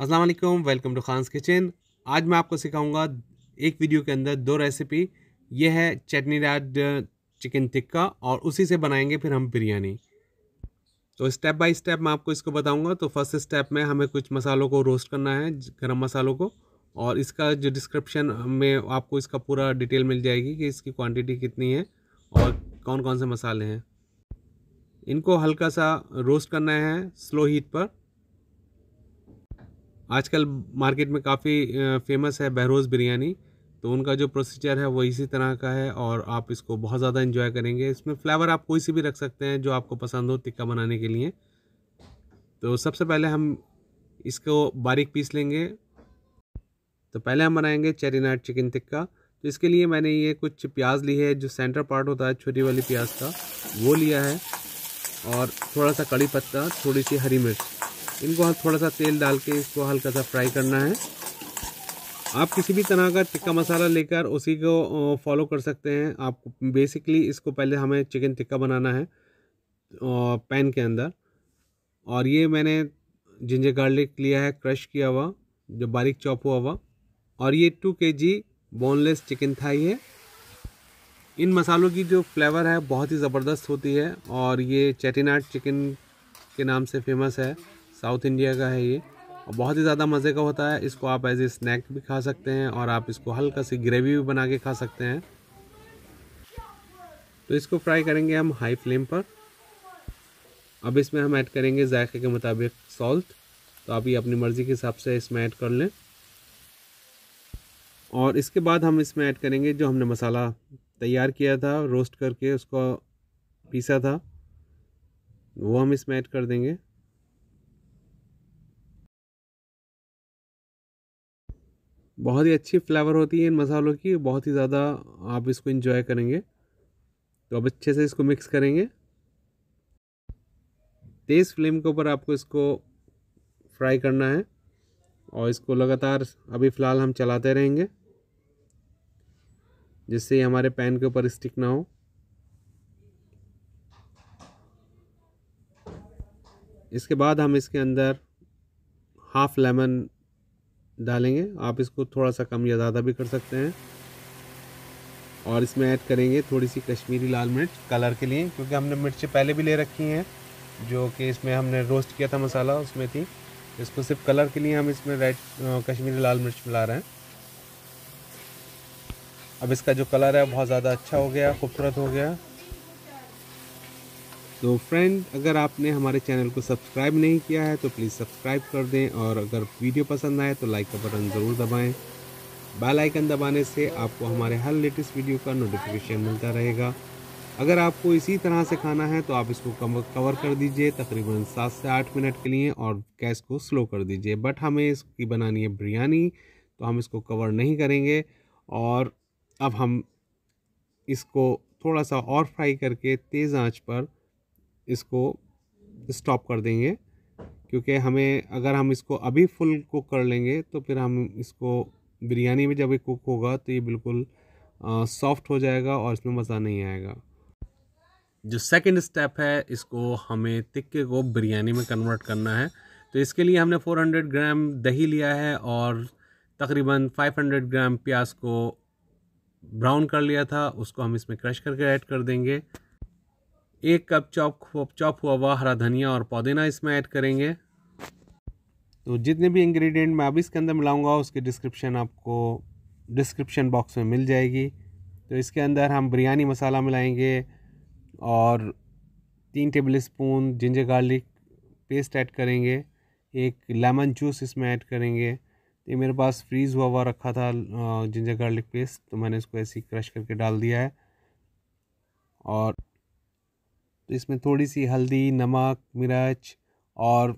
अस्सलाम वालेकुम welcome to Khans kitchen आज मैं आपको सिखाऊंगा एक वीडियो के अंदर दो रेसिपी ये है चटनी डाट चिकन टिक्का और उसी से बनाएंगे फिर हम बिरयानी तो स्टेप बाय स्टेप मैं आपको इसको बताऊंगा तो फर्स्ट स्टेप में हमें कुछ मसालों को रोस्ट करना है गरम मसालों को और इसका जो डिस्क्रिप्शन में आपको इसका पूरा डिटेल मिल जाएगी कि इसकी क्वान्टिटी कितनी है और कौन कौन से मसाले हैं इनको हल्का सा रोस्ट करना है स्लो हीट पर आजकल मार्केट में काफ़ी फेमस है बहरोज़ बिरयानी तो उनका जो प्रोसीजर है वो इसी तरह का है और आप इसको बहुत ज़्यादा इन्जॉय करेंगे इसमें फ्लेवर आप कोई सी भी रख सकते हैं जो आपको पसंद हो टिक्का बनाने के लिए तो सबसे पहले हम इसको बारीक पीस लेंगे तो पहले हम बनाएंगे चेरी नाट चिकन टिक्का तो इसके लिए मैंने ये कुछ प्याज ली है जो सेंटर पार्ट होता है छोटी वाली प्याज का वो लिया है और थोड़ा सा कड़ी पत्ता थोड़ी सी हरी मिर्च इनको हम थोड़ा सा तेल डाल के इसको हल्का सा फ्राई करना है आप किसी भी तरह का टिक्का मसाला लेकर उसी को फॉलो कर सकते हैं आप बेसिकली इसको पहले हमें चिकन टिक्का बनाना है पैन के अंदर और ये मैंने जिंजर गार्लिक लिया है क्रश किया हुआ जो बारीक चॉप हुआ हुआ और ये टू के जी बोनलेस चिकन थाई है इन मसालों की जो फ्लेवर है बहुत ही ज़बरदस्त होती है और ये चेटीनाट चिकन के नाम से फेमस है साउथ इंडिया का है ये और बहुत ही ज़्यादा मज़े का होता है इसको आप एज ए स्नैक भी खा सकते हैं और आप इसको हल्का सी ग्रेवी भी बना के खा सकते हैं तो इसको फ्राई करेंगे हम हाई फ्लेम पर अब इसमें हम ऐड करेंगे जायके के मुताबिक सॉल्ट तो आप ये अपनी मर्ज़ी के हिसाब से इसमें ऐड कर लें और इसके बाद हम इसमें ऐड करेंगे जो हमने मसाला तैयार किया था रोस्ट करके उसको पीसा था वो हम इसमें ऐड कर देंगे बहुत ही अच्छी फ्लेवर होती है इन मसालों की बहुत ही ज़्यादा आप इसको इंजॉय करेंगे तो अब अच्छे से इसको मिक्स करेंगे तेज़ फ्लेम के ऊपर आपको इसको फ्राई करना है और इसको लगातार अभी फ़िलहाल हम चलाते रहेंगे जिससे हमारे पैन के ऊपर स्टिक ना हो इसके बाद हम इसके अंदर हाफ लेमन डालेंगे आप इसको थोड़ा सा कम या ज़्यादा भी कर सकते हैं और इसमें ऐड करेंगे थोड़ी सी कश्मीरी लाल मिर्च कलर के लिए क्योंकि हमने मिर्चें पहले भी ले रखी हैं जो कि इसमें हमने रोस्ट किया था मसाला उसमें थी इसको सिर्फ कलर के लिए हम इसमें रेड कश्मीरी लाल मिर्च मिला रहे हैं अब इसका जो कलर है बहुत ज़्यादा अच्छा हो गया खूबसूरत हो गया तो फ्रेंड अगर आपने हमारे चैनल को सब्सक्राइब नहीं किया है तो प्लीज़ सब्सक्राइब कर दें और अगर वीडियो पसंद आए तो लाइक का बटन ज़रूर दबाएं बेल आइकन दबाने से आपको हमारे हर लेटेस्ट वीडियो का नोटिफिकेशन मिलता रहेगा अगर आपको इसी तरह से खाना है तो आप इसको कवर कर दीजिए तकरीबन सात से आठ मिनट के लिए और गैस को स्लो कर दीजिए बट हमें इसकी बनानी है बिरयानी तो हम इसको कवर नहीं करेंगे और अब हम इसको थोड़ा सा और फ्राई करके तेज़ आंच पर इसको स्टॉप कर देंगे क्योंकि हमें अगर हम इसको अभी फुल कुक कर लेंगे तो फिर हम इसको बिरयानी में जब ये कुक होगा तो ये बिल्कुल सॉफ्ट हो जाएगा और इसमें मज़ा नहीं आएगा जो सेकंड स्टेप है इसको हमें तिक्के को बिरयानी में कन्वर्ट करना है तो इसके लिए हमने 400 ग्राम दही लिया है और तकरीबन 500 ग्राम प्याज को ब्राउन कर लिया था उसको हम इसमें क्रश करके ऐड कर देंगे एक कप चॉप चॉप हुआ हुआ हरा धनिया और पुदीना इसमें ऐड करेंगे तो जितने भी इंग्रेडिएंट मैं अभी इसके अंदर मिलाऊंगा उसके डिस्क्रिप्शन आपको डिस्क्रिप्शन बॉक्स में मिल जाएगी तो इसके अंदर हम बिरयानी मसाला मिलाएंगे और तीन tablespoon ginger garlic paste add करेंगे एक लेमन जूस इसमें ऐड करेंगे ये मेरे पास फ्रीज़ हुआ हुआ रखा था जिंजर गार्लिक पेस्ट तो मैंने इसको ऐसे ही क्रश करके डाल दिया है और तो इसमें थोड़ी सी हल्दी नमक मिर्च और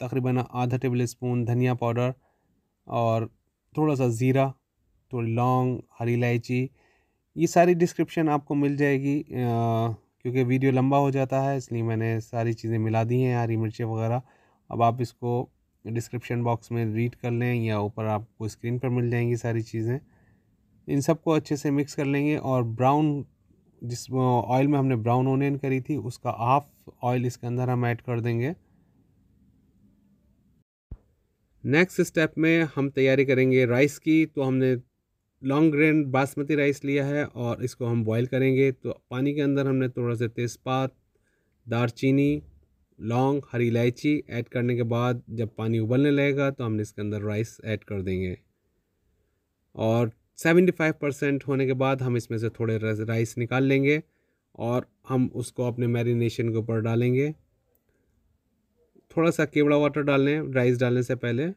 तकरीबन आधा टेबल स्पून धनिया पाउडर और थोड़ा सा ज़ीरा थोड़ी लौंग हरी इलायची ये सारी डिस्क्रिप्शन आपको मिल जाएगी आ, क्योंकि वीडियो लंबा हो जाता है इसलिए मैंने सारी चीज़ें मिला दी हैं हरी मिर्चें वगैरह अब आप इसको डिस्क्रिप्शन बॉक्स में रीड कर लें या ऊपर आपको स्क्रीन पर मिल जाएंगी सारी चीज़ें इन सबको अच्छे से मिक्स कर लेंगे और ब्राउन जिस ऑयल में हमने ब्राउन ओनियन करी थी उसका हाफ ऑयल इसके अंदर हम ऐड कर देंगे नेक्स्ट स्टेप में हम तैयारी करेंगे राइस की तो हमने लॉन्ग ग्रेन बासमती राइस लिया है और इसको हम बॉईल करेंगे तो पानी के अंदर हमने थोड़ा सा तेज़पात दारचीनी लौंग हरी इलायची ऐड करने के बाद जब पानी उबलने लगेगा तो हमने इसके अंदर राइस ऐड कर देंगे और 75 परसेंट होने के बाद हम इसमें से थोड़े राइस निकाल लेंगे और हम उसको अपने मैरिनेशन के ऊपर डालेंगे थोड़ा सा केवड़ा वाटर डाल लें राइस डालने से पहले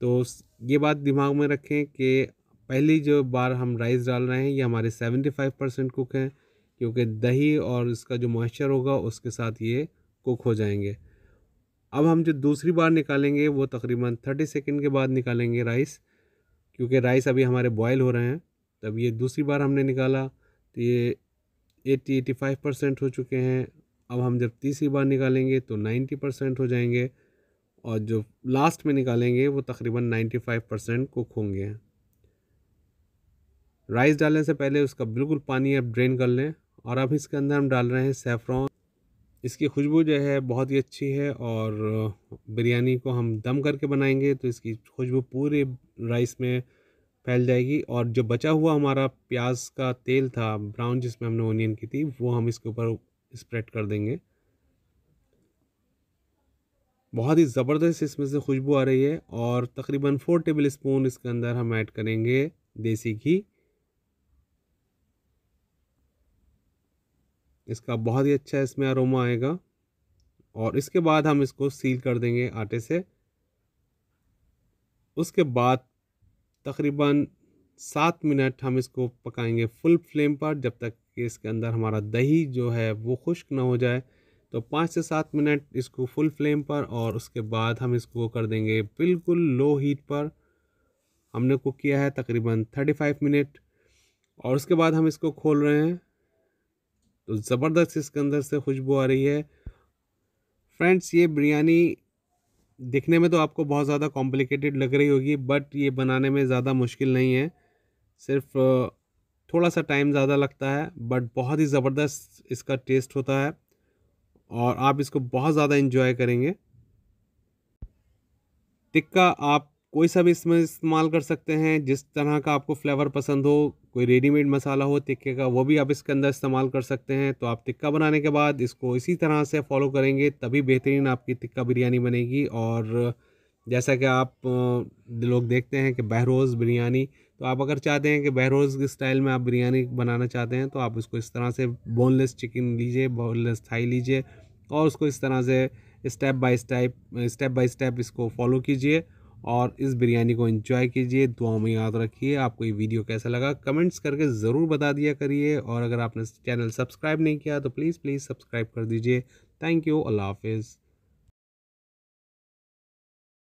तो ये बात दिमाग में रखें कि पहली जो बार हम राइस डाल रहे हैं ये हमारे सेवेंटी फाइव परसेंट कुक हैं क्योंकि दही और इसका जो मॉइस्चर होगा उसके साथ ये कुक हो जाएंगे अब हम जो दूसरी बार निकालेंगे वो तकरीबन थर्टी सेकेंड के बाद निकालेंगे राइस क्योंकि राइस अभी हमारे बॉयल हो रहे हैं तब ये दूसरी बार हमने निकाला तो ये एट्टी एटी फाइव परसेंट हो चुके हैं अब हम जब तीसरी बार निकालेंगे तो नाइन्टी परसेंट हो जाएंगे और जो लास्ट में निकालेंगे वो तकरीबन नाइन्टी फाइव परसेंट कुक होंगे राइस डालने से पहले उसका बिल्कुल पानी आप ड्रेन कर लें और अब इसके अंदर हम डाल रहे हैं सेफ्रॉन इसकी खुशबू जो है बहुत ही अच्छी है और बिरयानी को हम दम करके बनाएंगे तो इसकी खुशबू पूरे राइस में फैल जाएगी और जो बचा हुआ हमारा प्याज का तेल था ब्राउन जिसमें हमने ओनियन की थी वो हम इसके ऊपर स्प्रेड कर देंगे बहुत ही ज़बरदस्त इसमें से खुशबू आ रही है और तकरीबन फोर टेबल स्पून इसके अंदर हम ऐड करेंगे देसी घी इसका बहुत ही अच्छा इसमें अरोमा आएगा और इसके बाद हम इसको सील कर देंगे आटे से उसके बाद तकरीबन सात मिनट हम इसको पकाएंगे फुल फ्लेम पर जब तक कि इसके अंदर हमारा दही जो है वो खुश्क ना हो जाए तो पाँच से सात मिनट इसको फुल फ्लेम पर और उसके बाद हम इसको कर देंगे बिल्कुल लो हीट पर हमने कुक किया है तकरीबन थर्टी फाइव मिनट और उसके बाद हम इसको खोल रहे हैं तो ज़बरदस्त इसके अंदर से खुशबू आ रही है फ्रेंड्स ये बिरयानी दिखने में तो आपको बहुत ज़्यादा कॉम्प्लिकेटेड लग रही होगी बट ये बनाने में ज़्यादा मुश्किल नहीं है सिर्फ थोड़ा सा टाइम ज़्यादा लगता है बट बहुत ही ज़बरदस्त इसका टेस्ट होता है और आप इसको बहुत ज़्यादा इन्जॉय करेंगे टिक्का आप कोई सा भी इसमें इस्तेमाल कर सकते हैं जिस तरह का आपको फ्लेवर पसंद हो कोई रेडीमेड मसाला हो तिक्के का वो भी आप इसके अंदर इस्तेमाल कर सकते हैं तो आप टिक्का बनाने के बाद इसको इसी तरह से फॉलो करेंगे तभी बेहतरीन आपकी टिक्का बिरयानी बनेगी और जैसा कि आप लोग देखते हैं कि बहरोज़ बिरयानी तो आप अगर चाहते हैं कि बहरोज़ के स्टाइल में आप बिरयानी बनाना चाहते हैं तो आप उसको इस तरह से बोनलेस चिकन लीजिए बोनलेस थाई लीजिए और उसको इस तरह से step by step step by step इसको फॉलो कीजिए और इस बिरयानी को इंजॉय कीजिए दुआ में याद रखिए आपको ये वीडियो कैसा लगा कमेंट्स करके ज़रूर बता दिया करिए और अगर आपने चैनल सब्सक्राइब नहीं किया तो प्लीज़ प्लीज़ सब्सक्राइब कर दीजिए थैंक यू अल्लाह हाफिज़